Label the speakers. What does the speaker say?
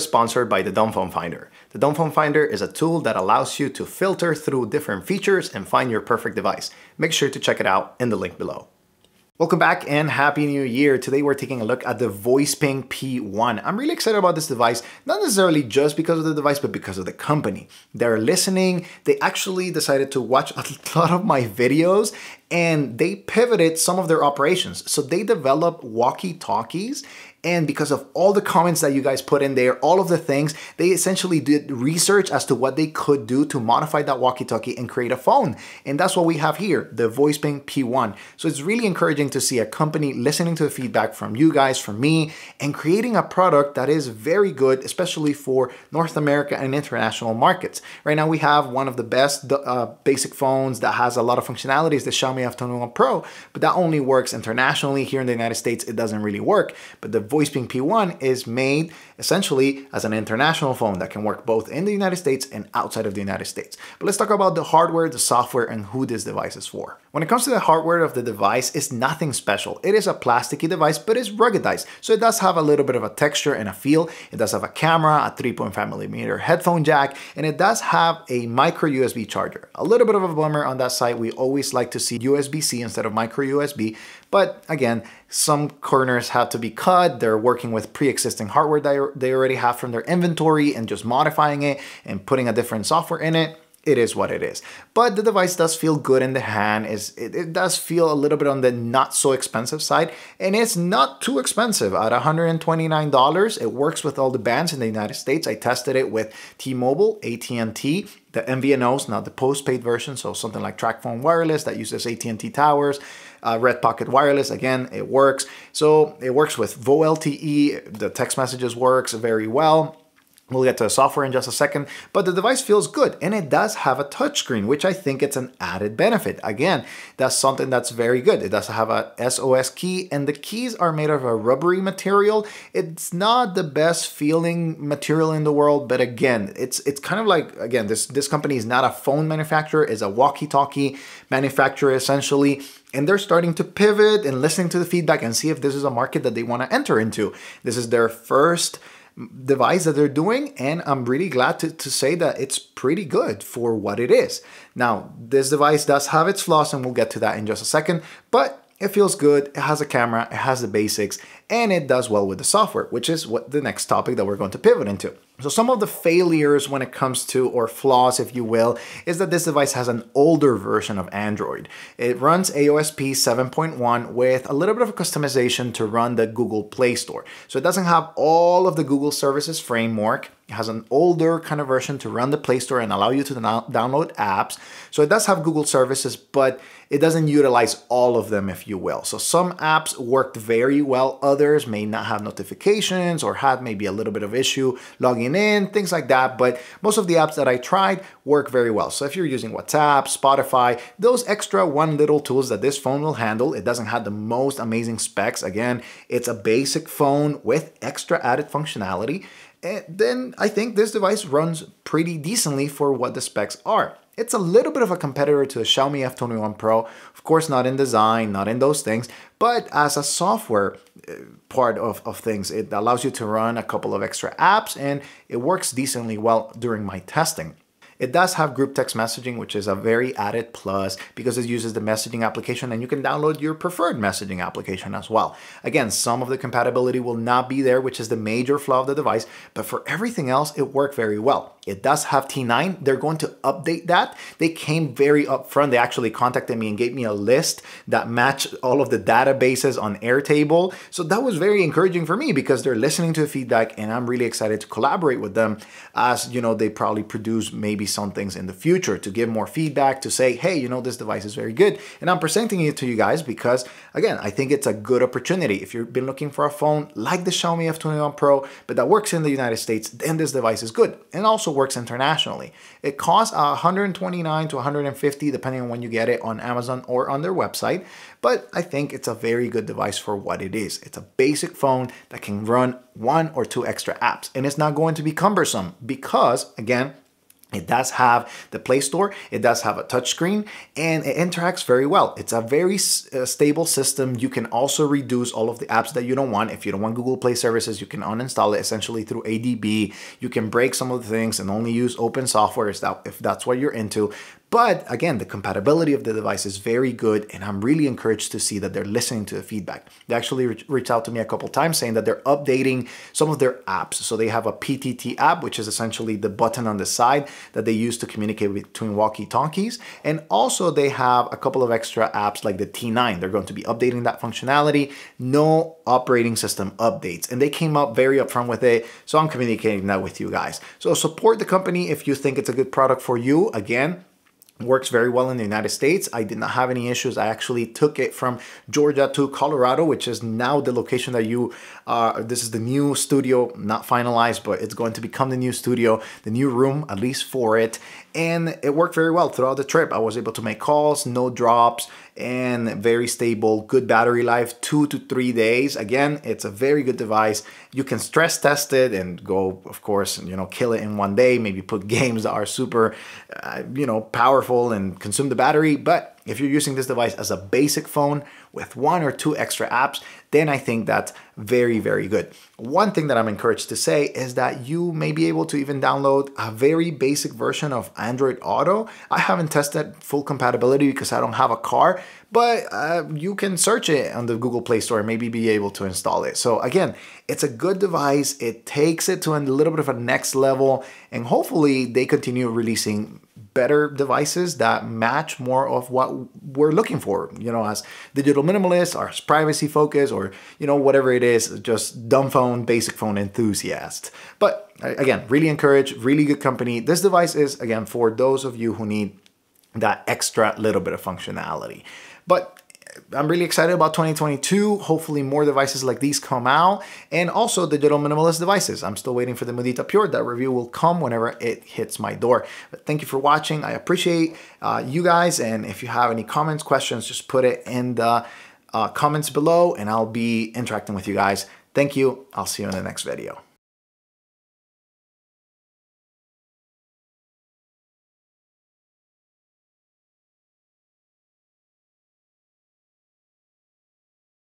Speaker 1: sponsored by the Dumbphone Finder. The Dumbphone Finder is a tool that allows you to filter through different features and find your perfect device. Make sure to check it out in the link below. Welcome back and Happy New Year. Today we're taking a look at the VoicePing P1. I'm really excited about this device, not necessarily just because of the device, but because of the company. They're listening. They actually decided to watch a lot of my videos and they pivoted some of their operations. So they developed walkie-talkies and because of all the comments that you guys put in there, all of the things, they essentially did research as to what they could do to modify that walkie-talkie and create a phone. And that's what we have here, the VoiceBank P1. So it's really encouraging to see a company listening to the feedback from you guys, from me, and creating a product that is very good, especially for North America and international markets. Right now we have one of the best uh, basic phones that has a lot of functionalities, the Xiaomi Xiaomi f 1 Pro, but that only works internationally. Here in the United States, it doesn't really work. But the VoicePing P1 is made essentially as an international phone that can work both in the United States and outside of the United States. But let's talk about the hardware, the software, and who this device is for. When it comes to the hardware of the device, it's nothing special. It is a plasticky device, but it's ruggedized, so it does have a little bit of a texture and a feel. It does have a camera, a 3.5 millimeter headphone jack, and it does have a micro USB charger. A little bit of a bummer on that side. We always like to see USB-C instead of micro USB, but again, some corners have to be cut. They're working with pre-existing hardware that they already have from their inventory and just modifying it and putting a different software in it it is what it is. But the device does feel good in the hand. Is it, it, does feel a little bit on the not so expensive side, and it's not too expensive at $129. It works with all the bands in the United States. I tested it with T-Mobile, AT&T, the MVNOs, not the postpaid version, so something like TrackPhone Wireless that uses AT&T towers, uh, Red Pocket Wireless, again, it works. So it works with VoLTE, the text messages works very well. We'll get to the software in just a second, but the device feels good and it does have a touchscreen, which I think it's an added benefit. Again, that's something that's very good. It does have a SOS key and the keys are made of a rubbery material. It's not the best feeling material in the world, but again, it's it's kind of like, again, this, this company is not a phone manufacturer, it's a walkie-talkie manufacturer essentially and they're starting to pivot and listening to the feedback and see if this is a market that they want to enter into. This is their first device that they're doing and I'm really glad to, to say that it's pretty good for what it is. Now this device does have its flaws and we'll get to that in just a second but it feels good, it has a camera, it has the basics, and it does well with the software, which is what the next topic that we're going to pivot into. So some of the failures when it comes to, or flaws if you will, is that this device has an older version of Android. It runs AOSP 7.1 with a little bit of customization to run the Google Play Store. So it doesn't have all of the Google services framework. It has an older kind of version to run the Play Store and allow you to download apps. So it does have Google services, but it doesn't utilize all of them, if you will. So some apps worked very well, others may not have notifications or had maybe a little bit of issue logging in, things like that. But most of the apps that I tried work very well. So if you're using WhatsApp, Spotify, those extra one little tools that this phone will handle, it doesn't have the most amazing specs. Again, it's a basic phone with extra added functionality. And then I think this device runs pretty decently for what the specs are. It's a little bit of a competitor to the Xiaomi F21 Pro, of course not in design, not in those things, but as a software uh, part of, of things, it allows you to run a couple of extra apps and it works decently well during my testing. It does have group text messaging, which is a very added plus because it uses the messaging application and you can download your preferred messaging application as well. Again, some of the compatibility will not be there, which is the major flaw of the device, but for everything else, it worked very well. It does have T9. They're going to update that. They came very upfront. They actually contacted me and gave me a list that matched all of the databases on Airtable. So that was very encouraging for me because they're listening to the feedback and I'm really excited to collaborate with them as, you know, they probably produce maybe release some things in the future to give more feedback, to say, hey, you know, this device is very good. And I'm presenting it to you guys because, again, I think it's a good opportunity. If you've been looking for a phone like the Xiaomi F21 Pro, but that works in the United States, then this device is good and also works internationally. It costs 129 to 150 depending on when you get it on Amazon or on their website, but I think it's a very good device for what it is. It's a basic phone that can run one or two extra apps and it's not going to be cumbersome because, again, it does have the Play Store, it does have a touchscreen, and it interacts very well. It's a very uh, stable system. You can also reduce all of the apps that you don't want. If you don't want Google Play services, you can uninstall it essentially through ADB. You can break some of the things and only use open software if, that, if that's what you're into. But again, the compatibility of the device is very good, and I'm really encouraged to see that they're listening to the feedback. They actually re reached out to me a couple times saying that they're updating some of their apps. So they have a PTT app, which is essentially the button on the side that they use to communicate between walkie-talkies. And also they have a couple of extra apps like the T9. They're going to be updating that functionality. No operating system updates. And they came up very upfront with it. So I'm communicating that with you guys. So support the company if you think it's a good product for you. Again, works very well in the United States. I did not have any issues. I actually took it from Georgia to Colorado, which is now the location that you are. Uh, this is the new studio, not finalized, but it's going to become the new studio, the new room, at least for it. And it worked very well throughout the trip. I was able to make calls, no drops, and very stable, good battery life, two to three days. Again, it's a very good device. You can stress test it and go, of course, you know, kill it in one day, maybe put games that are super, uh, you know, powerful and consume the battery, but if you're using this device as a basic phone with one or two extra apps, then I think that's very, very good. One thing that I'm encouraged to say is that you may be able to even download a very basic version of Android Auto. I haven't tested full compatibility because I don't have a car, but uh, you can search it on the Google Play Store and maybe be able to install it. So again, it's a good device. It takes it to a little bit of a next level and hopefully they continue releasing better devices that match more of what we're looking for, you know, as digital minimalists or as privacy focused or, you know, whatever it is, just dumb phone, basic phone enthusiasts. But again, really encourage, really good company. This device is, again, for those of you who need that extra little bit of functionality. But I'm really excited about 2022. Hopefully more devices like these come out and also digital minimalist devices. I'm still waiting for the Medita Pure. That review will come whenever it hits my door. But thank you for watching. I appreciate uh, you guys. And if you have any comments, questions, just put it in the uh, comments below and I'll be interacting with you guys. Thank you. I'll see you in the next video.